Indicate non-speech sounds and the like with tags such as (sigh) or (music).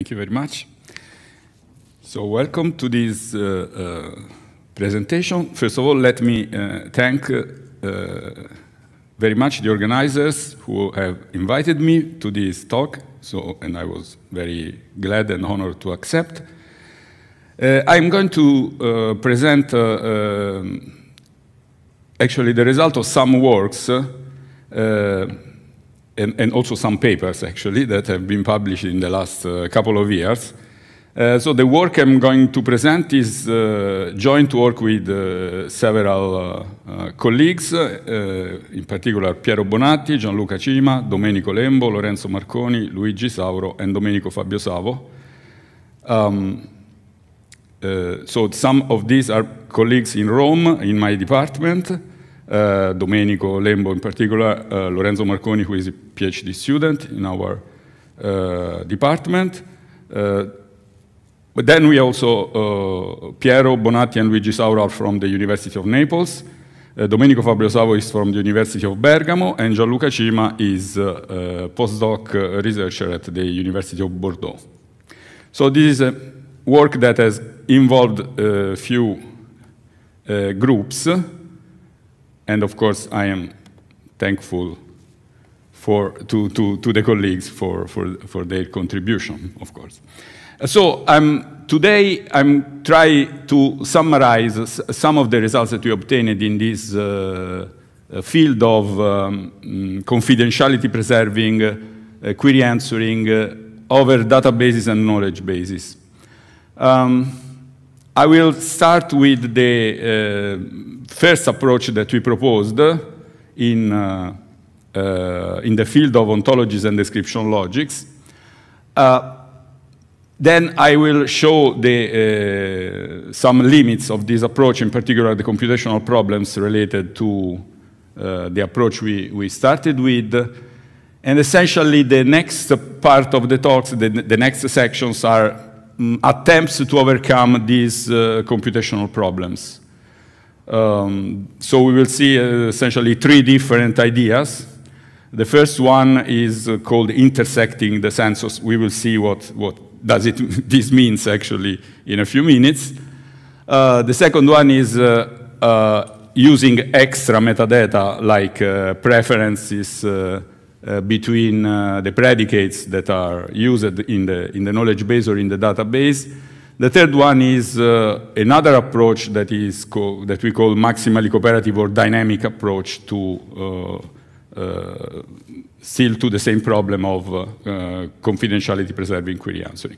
Thank you very much. So welcome to this uh, uh, presentation. First of all, let me uh, thank uh, uh, very much the organizers who have invited me to this talk. So, and I was very glad and honored to accept. Uh, I'm going to present um, actually the result of some works and, and, also some papers actually that have been published in the last uh, couple of years. Uh, so the work I'm going to present is uh, joint work with uh, several uh, uh, colleagues, in particular Piero Bonatti, Gianluca Cima, Domenico Lembo, Lorenzo Marconi, Luigi Sauro and Domenico Fabio Savo. Um, so some of these are colleagues in Rome, in my department, Eh, Domenico Lembo in particular, uh, eh, Lorenzo Marconi, who is a PhD student in our uh, department. but then we also, Piero Bonatti and Luigi Sauro are from the University of Naples, Domenico Fabio Savo is from the University of Bergamo, and Gianluca Cima is a postdoc researcher at the University of Bordeaux. So this is a work that has involved a few groups, and of course, I am thankful for, to, to, to the colleagues for, for, for their contribution, of course. So um, today I'm trying to summarize some of the results that we obtained in this uh, uh, field of um, confidentiality preserving, uh, query answering uh, over databases and knowledge bases. Um, I will start with the uh, first approach that we proposed in, uh, uh, in the field of ontologies and description logics. Uh, then I will show the, uh, some limits of this approach, in particular the computational problems related to uh, the approach we, we started with. And essentially, the next part of the talks, the, the next sections are um, attempts to overcome these computational problems. Um, so we will see uh, essentially three different ideas. The first one is uh, called intersecting the census. We will see what, what does it, (laughs) this means actually in a few minutes. Uh, the second one is uh, uh, using extra metadata like uh, preferences between the predicates that are used in the, in the knowledge base or in the database the third one is uh, another approach that, is that we call maximally cooperative or dynamic approach to uh, uh, still to the same problem of uh, confidentiality preserving query answering.